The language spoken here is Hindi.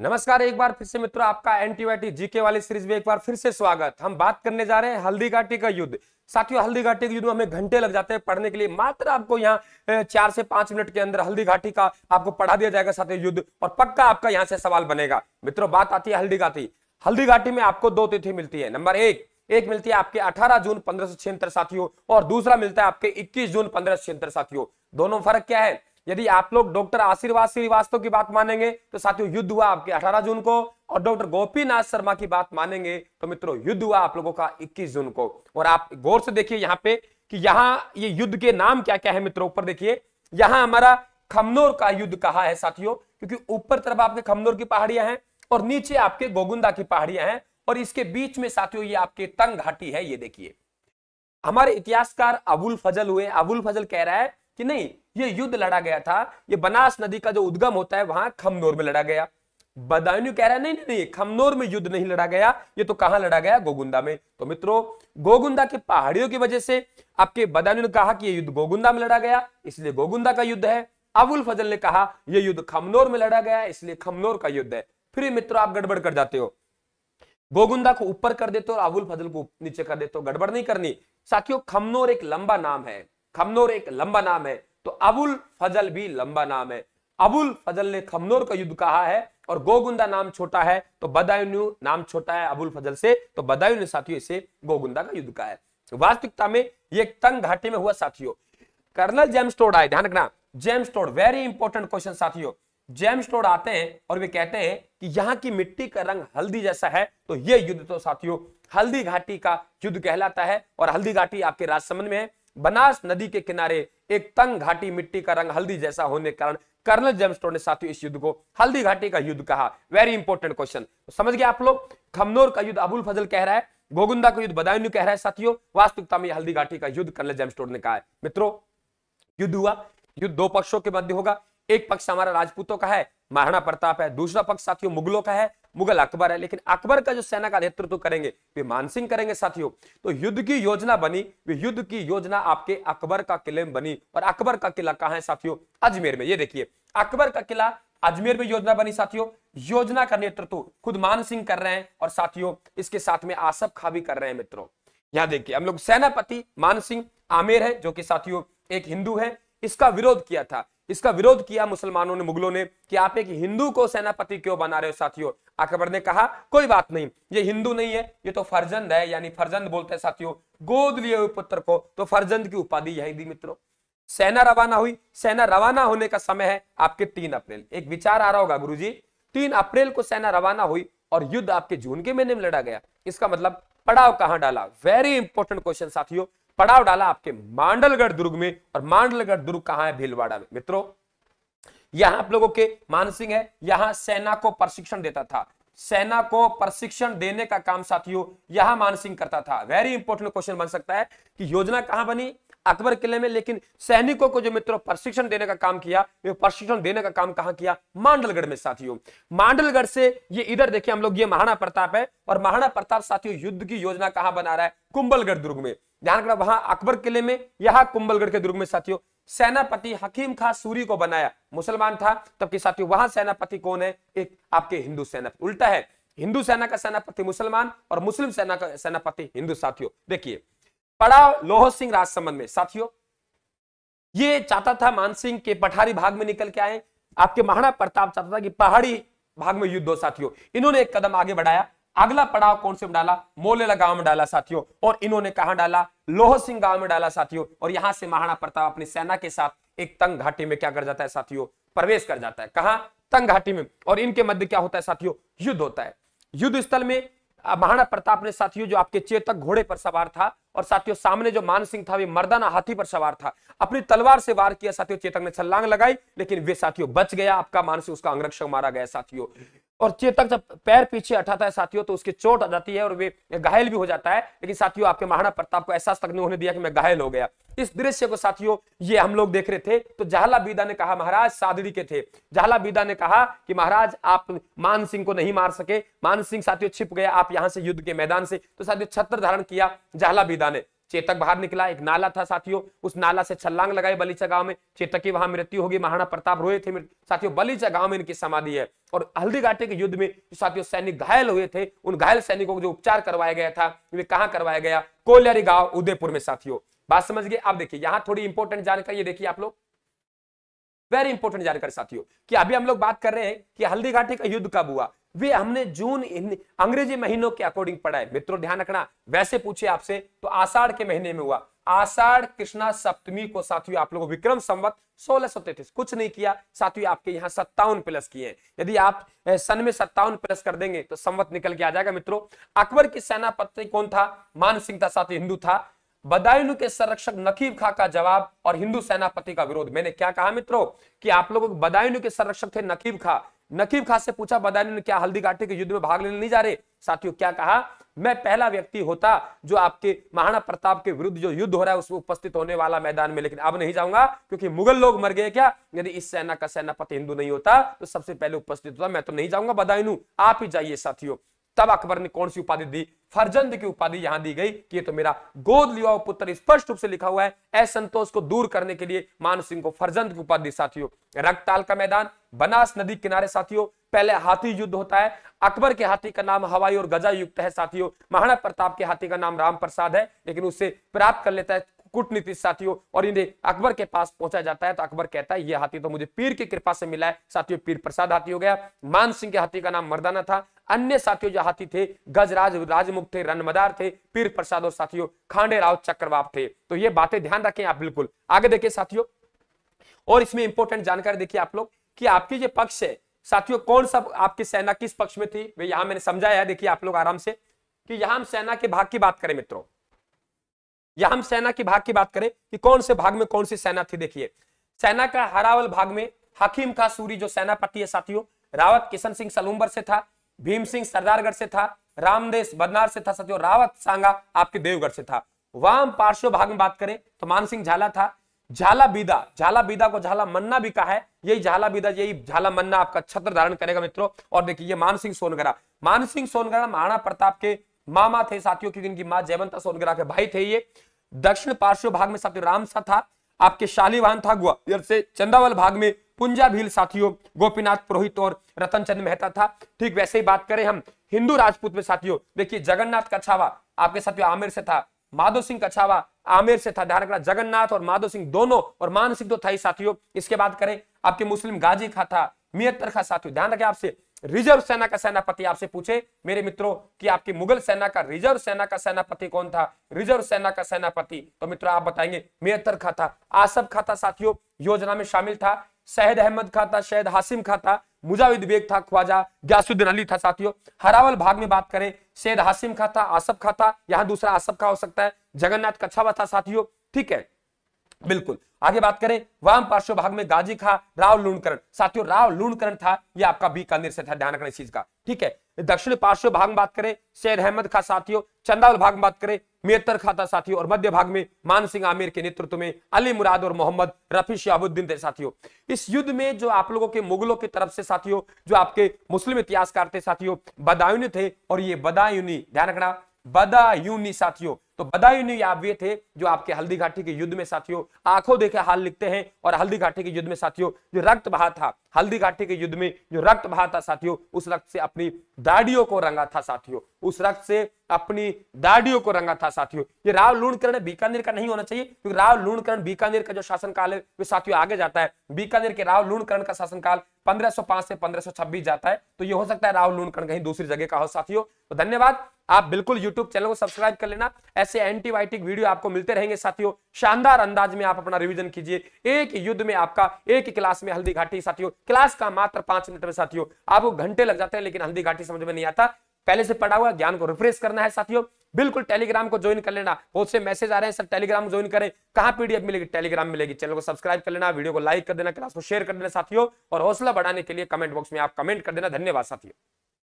नमस्कार एक बार फिर से मित्रों आपका एंटीबायोटिक जीके वाली सीरीज में एक बार फिर से स्वागत हम बात करने जा रहे हैं हल्दी घाटी का युद्ध साथियों हल्दी घाटी के युद्ध में हमें घंटे लग जाते हैं पढ़ने के लिए मात्र आपको यहाँ चार से पांच मिनट के अंदर हल्दी घाटी का आपको पढ़ा दिया जाएगा साथियों युद्ध और पक्का आपका यहाँ से सवाल बनेगा मित्रों बात आती है हल्दी घाटी हल्दी घाटी में आपको दो तिथि मिलती है नंबर एक एक मिलती है आपके 18 जून पंद्रह साथियों और दूसरा मिलता है आपके 21 जून पंद्रह साथियों दोनों फर्क क्या है यदि आप लोग डॉक्टर आशीर्वाद श्रीवास्तव की बात मानेंगे तो साथियों युद्ध हुआ आपके 18 जून को और डॉक्टर गोपीनाथ शर्मा की बात मानेंगे तो मित्रों युद्ध हुआ आप लोगों का 21 जून को और आप गौर से देखिए यहाँ पे कि यहाँ ये युद्ध के नाम क्या क्या है मित्रों ऊपर देखिए यहाँ हमारा खमनोर का युद्ध कहा है साथियों क्योंकि ऊपर तरफ आपके खमनोर की पहाड़ियां हैं और नीचे आपके गोगुंदा की पहाड़ियां हैं और इसके बीच में साथियों ये आपके तंग घाटी है ये देखिए हमारे इतिहासकार अबुल फजल हुए अबुल फजल कह रहा है कि नहीं ये युद्ध लड़ा गया था ये बनास नदी का जो उद्गम होता है वहां खमनोर में लड़ा गया बदायूनी कह रहा है नहीं नहीं नहीं खमनोर में युद्ध नहीं लड़ा गया ये तो कहां लड़ा गया गोगुंदा में तो मित्रों गोगुंदा के पहाड़ियों की वजह से आपके बदायूनी ने कहा कि यह युद्ध गोगुंदा में लड़ा गया इसलिए गोगुंदा का युद्ध है अबुल फजल ने कहा यह युद्ध खमनोर में लड़ा गया इसलिए खमनोर का युद्ध है फिर मित्रों आप गड़बड़ कर जाते हो गोगुंदा को ऊपर कर देते हो और अबुल फजल को नीचे कर देते हो गड़बड़ नहीं करनी साथियों खमनोर एक लंबा नाम है खमनोर एक लंबा नाम है तो अबुल फजल भी लंबा नाम है अबुल फजल ने खमनोर का युद्ध कहा है और गोगुंदा नाम छोटा है तो बदायून्यू नाम छोटा है अबुल फजल से तो बदायु ने साथियों इसे गोगुंदा का युद्ध कहा है तो वास्तविकता में ये तंग घाटी में हुआ साथियों कर्नल जेम्स आए ध्यान रखना जेम्स वेरी इंपॉर्टेंट क्वेश्चन साथियों जेम्स टोड आते हैं और वे कहते हैं कि यहाँ की मिट्टी का रंग हल्दी जैसा है तो यह युद्ध तो साथियों हल्दी घाटी का युद्ध कहलाता है और हल्दी घाटी आपके राजसमंद में है बनास नदी के किनारे एक तंग घाटी मिट्टी का रंग हल्दी जैसा होने के कारण कर्नल जेम्स्टो ने साथियों इस युद्ध को हल्दी घाटी का युद्ध कहा वेरी इंपॉर्टेंट क्वेश्चन समझ गए आप लोग खमनोर का युद्ध अबुल फजल कह रहा है गोगुंदा का युद्ध बदायन कह रहा है साथियों वास्तविकता में हल्दी घाटी का युद्ध कर्नल जेम्स्टो ने कहा है मित्रों युद्ध हुआ युद्ध दो पक्षों के मध्य होगा एक पक्ष हमारा राजपूतों का है महाराणा प्रताप है दूसरा पक्ष साथियों मुगलों का है मुगल अकबर है लेकिन अकबर का जो सेना का नेतृत्व करेंगे वे मानसिंह करेंगे साथियों तो युद्ध की योजना बनी वे युद्ध की योजना आपके अकबर का किले में बनी और अकबर का किला कहा है साथियों अजमेर में ये देखिए अकबर का किला अजमेर में योजना बनी साथियों योजना का नेतृत्व खुद मान सिंह कर रहे हैं और साथियों इसके साथ में आसफ खा भी कर रहे हैं मित्रों यहाँ देखिए हम लोग सेनापति मान सिंह आमेर है जो कि साथियों एक हिंदू है इसका विरोध किया था इसका विरोध किया मुसलमानों ने मुगलों ने कि आप एक हिंदू को सेनापति क्यों बना रहे हो साथियों अकबर ने कहा कोई बात नहीं ये हिंदू नहीं है ये तो फर्जंद है यानी फर्जंद बोलते हैं साथियों गोद लिए हुए पुत्र को तो फर्जंद की उपाधि यही दी मित्रों सेना रवाना हुई सेना रवाना होने का समय है आपके तीन अप्रैल एक विचार आ रहा होगा गुरु जी तीन अप्रैल को सेना रवाना हुई और युद्ध आपके जून के महीने में लड़ा गया इसका मतलब पड़ाव कहां डाला वेरी इंपॉर्टेंट क्वेश्चन साथियों पड़ाव डाला आपके मांडलगढ़ दुर्ग में और मांडलगढ़ दुर्ग कहां है भीलवाड़ा में मित्रों यहां आप लोगों के मान सिंह है यहां सेना को प्रशिक्षण देता था सेना को प्रशिक्षण देने का काम साथियों यहां मान सिंह करता था वेरी इंपोर्टेंट क्वेश्चन बन सकता है कि योजना कहां बनी अकबर किले में लेकिन सैनिकों को जो मित्रों प्रशिक्षण देने का काम किया प्रशिक्षण देने का काम कहा किया मांडलगढ़ में साथियों मांडलगढ़ से ये इधर देखिए हम लोग ये महाराणा प्रताप है और महाराणा प्रताप साथियों युद्ध की योजना कहां बना रहा है कुंभलगढ़ दुर्ग में ध्यान रखना वहां अकबर किले में यहां कुंबलगढ़ के दुर्ग में साथियों सेनापति हकीम खा सूरी को बनाया मुसलमान था तब के साथियों वहां सेनापति कौन है एक आपके हिंदू सेना उल्टा है हिंदू सेना का सेनापति मुसलमान और मुस्लिम सेना का सेनापति हिंदू साथियों देखिए पड़ाव लोह सिंह राजसमंद में साथियों ये चाहता था मानसिंह के पठारी भाग में निकल के आए आपके महाराणा प्रताप चाहता था कि पहाड़ी भाग में युद्ध हो साथियों इन्होंने एक कदम आगे बढ़ाया अगला पड़ाव कौन से में डाला मोलेला गांव में डाला साथियों और इन्होंने कहा डाला लोह सिंह गांव में डाला साथियों और यहां से महाराणा प्रताप अपनी सेना के साथ एक तंग घाटी में क्या कर जाता है साथियों प्रवेश कर जाता है कहा तंग घाटी में और इनके मध्य क्या होता है साथियों युद्ध होता है युद्ध स्थल में महाराणा प्रताप ने साथियों जो आपके चेतक घोड़े पर सवार था और साथियों सामने जो मान सिंह था वे मर्दाना हाथी पर सवार था अपनी तलवार से वार किया साथियों चेतक ने छलांग लगाई लेकिन वे साथियों बच गया आपका मान सिंह उसका अंगरक्षक मारा गया साथियों और चेतक जब पैर पीछे हटाता है साथियों तो उसकी चोट आ जाती है और वे घायल भी हो जाता है लेकिन साथियों आपके महाराणा प्रताप को एहसास तक नहीं होने दिया कि मैं घायल हो गया इस दृश्य को साथियों ये हम लोग देख रहे थे तो जहला बीदा ने कहा महाराज सादड़ी के थे जहला बीदा ने कहा कि महाराज आप मान सिंह को नहीं मार सके मान सिंह साथियों छिप गया आप यहां से युद्ध के मैदान से तो साथियों छत्र धारण किया जहला बीदा ने चेतक बाहर निकला एक नाला था साथियों उस नाला से छलांग लगाए बलीचा गांव में चेतक की वहां मृत्यु होगी महाराणा प्रताप रोए थे साथियों बलीचा गांव में इनकी समाधि है और हल्दी घाटी के युद्ध में जो साथियों सैनिक घायल हुए थे उन घायल सैनिकों को जो उपचार करवाया गया था वे कहाँ करवाया गया कोलियारी गांव उदयपुर में साथियों बात समझ गए आप देखिए यहाँ थोड़ी इंपोर्टेंट जानकारी ये देखिए आप लोग वेरी इंपोर्टेंट जानकारी साथियों कि अभी हम लोग बात कर रहे हैं कि घाटी का युद्ध कब हुआ वे हमने जून अंग्रेजी महीनों के अकॉर्डिंग पढ़ा है मित्रों ध्यान रखना वैसे पूछे आपसे तो आषाढ़ के महीने में हुआ आषाढ़ कृष्णा सप्तमी को साथियों आप लोगों विक्रम संवत सोलह सौ तैतीस कुछ नहीं किया साथियों आपके यहाँ सत्तावन प्लस किए यदि आप सन में सत्तावन प्लस कर देंगे तो संवत निकल के आ जाएगा मित्रों अकबर की सेनापति कौन था मान सिंह था साथी हिंदू था बदायूं के संरक्षक नकीब खा का जवाब और हिंदू सेनापति का विरोध मैंने क्या कहा मित्रों कि आप लोगों बदायूं के संरक्षक थे नकीब खा नकीब खास से पूछा बदानी ने क्या हल्दी घाटी के युद्ध में भाग लेने नहीं जा रहे साथियों क्या कहा मैं पहला व्यक्ति होता जो आपके महाराणा प्रताप के विरुद्ध जो युद्ध हो रहा है उसमें उपस्थित होने वाला मैदान में लेकिन अब नहीं जाऊंगा क्योंकि मुगल लोग मर गए क्या यदि इस सेना का सेनापति हिंदू नहीं होता तो सबसे पहले उपस्थित होता मैं तो नहीं जाऊंगा बदायनू आप ही जाइए साथियों तब अकबर ने कौन सी उपाधि दी फरजंद की उपाधि यहां दी गई कि ये तो मेरा गोद लिया पुत्र स्पष्ट रूप से लिखा हुआ है असंतोष को दूर करने के लिए मानव सिंह को फरजंद की उपाधि साथियों रक्ताल का मैदान बनास नदी किनारे साथियों पहले हाथी युद्ध होता है अकबर के हाथी का नाम हवाई और गजा युक्त है साथियों महाराणा प्रताप के हाथी का नाम राम प्रसाद है लेकिन उससे प्राप्त कर लेता है कूटनीतिक साथियों और इन्हें अकबर के पास पहुंचा जाता है तो अकबर कहता है ये हाथी तो मुझे पीर की कृपा से मिला है साथियों पीर प्रसाद हाथी हो गया मान सिंह के हाथी का नाम मर्दाना था अन्य साथियों जो हाथी थे गजराज राजमुख थे रनमदार थे पीर प्रसाद और साथियों खांडे राव चक्रवाप थे तो ये बातें ध्यान रखें आप बिल्कुल आगे देखिए साथियों और इसमें इंपोर्टेंट जानकारी देखिए आप लोग कि आपकी जो पक्ष है साथियों कौन सा आपकी सेना किस पक्ष में थी यहां मैंने समझाया है देखिए आप लोग आराम से कि यहां हम सेना के भाग की बात करें मित्रों या हम सेना के भाग की बात करें कि कौन से भाग में कौन सी सेना थी देखिए सेना का हरावल भाग में हकीम खा सूरी जो सेनापति है साथियों रावत किशन सिंह सलूम्बर से था भीम सिंह सरदारगढ़ से था रामदेश बदनार से था साथियों रावत सांगा आपके देवगढ़ से था वाम पार्श्व भाग में बात करें तो मान सिंह झाला था झाला बीदा झाला बीदा को झाला मन्ना भी कहा है यही झाला बीदा यही झाला मन्ना आपका छत्र धारण करेगा मित्रों और देखिए ये मानसिंह सोनगरा मानसिंह सोनगरा महाराणा प्रताप के मामा थे साथियों क्योंकि इनकी माँ जयवंता सोनग्रा के भाई थे ये दक्षिण पार्श्व भाग में साथियों राम सा था आपके शालीवान था ग्वालियर से चंदावल भाग में पुंजा भील साथियों गोपीनाथ पुरोहित और रतन चंद मेहता था ठीक वैसे ही बात करें हम हिंदू राजपूत में साथियों देखिए जगन्नाथ कछावा आपके साथियों आमिर से था माधो सिंह कछावा आमिर से था ध्यान रखना जगन्नाथ और माधो सिंह दोनों और मान सिंह तो था ही साथियों इसके बाद करें आपके मुस्लिम गाजी खा था मियतर खा साथियों ध्यान रखें आपसे रिजर्व सेना का सेनापति आपसे पूछे मेरे मित्रों कि आपकी मुगल सेना का रिजर्व सेना का सेनापति कौन था रिजर्व सेना का सेनापति तो मित्रों आप बताएंगे मेहतर खा था आसफ खा था साथियों योजना में शामिल था शहद अहमद खा था शहद हासिम खा था मुजाविद बेग था ख्वाजा ग्यासुद्दीन अली था साथियों हरावल भाग में बात करें शहद हासिम खा था आसफ खा था यहां दूसरा आसफ खा हो सकता है जगन्नाथ कछावा था साथियों ठीक है बिल्कुल आगे बात करें वाम पार्श्व भाग में गाजी खा राव लूणकरण साथियों राव लूणकरण था यह आपका बी का निर्षय था ध्यान रखना इस चीज का ठीक है दक्षिण पार्श्व भाग में बात करें शेर अहमद खा साथियों चंदावल भाग में बात करें मेतर खा था साथियों और मध्य भाग में मान सिंह आमिर के नेतृत्व में अली मुराद और मोहम्मद रफी शहाबुद्दीन थे साथियों इस युद्ध में जो आप लोगों के मुगलों की तरफ से साथियों जो आपके मुस्लिम इतिहासकार थे साथियों बदायूनी थे और ये बदायूनी ध्यान रखना बदायूनी साथियों तो बदायूनी आप वे थे जो आपके हल्दी घाटी के युद्ध में साथियों आंखों देखे हाल लिखते हैं और हल्दी घाटी के युद्ध में साथियों जो रक्त बहा था हल्दी घाटी के युद्ध में जो रक्त बहा था साथियों उस रक्त से अपनी दाढ़ियों को रंगा था साथियों उस रक्त से अपनी दाढ़ियों को रंगा था साथियों ये राव लूणकरण बीकानेर का नहीं होना चाहिए क्योंकि राव लूणकरण बीकानेर का जो शासन काल है वे साथियों आगे जाता है बीकानेर के राव लूणकरण का शासन सौ पांच से छब्बीस जाता है तो ये हो सकता है राव लूणकरण कहीं दूसरी जगह का हो साथियों तो धन्यवाद आप बिल्कुल यूट्यूब चैनल को सब्सक्राइब कर लेना ऐसे एंटीबायोटिक वीडियो आपको मिलते रहेंगे साथियों शानदार अंदाज में आप अपना रिवीजन कीजिए एक युद्ध में आपका एक क्लास में हल्दी घाटी साथियों क्लास का मात्र पांच मिनट में साथियों आपको घंटे लग जाते हैं लेकिन हल्दी घाटी समझ में नहीं आता पहले से पढ़ा हुआ ज्ञान को रिफ्रेश करना है साथियों बिल्कुल टेलीग्राम को ज्वाइन कर लेना बहुत से मैसेज आ रहे हैं सर टेलीग्राम ज्वाइन करें कहां पीडीएफ मिलेगी टेलीग्राम मिलेगी चैनल को सब्सक्राइब कर लेना वीडियो को लाइक कर देना क्लास को शेयर कर देना साथियों और हौसला बढ़ाने के लिए कमेंट बॉक्स में आप कमेंट कर देना धन्यवाद साथियों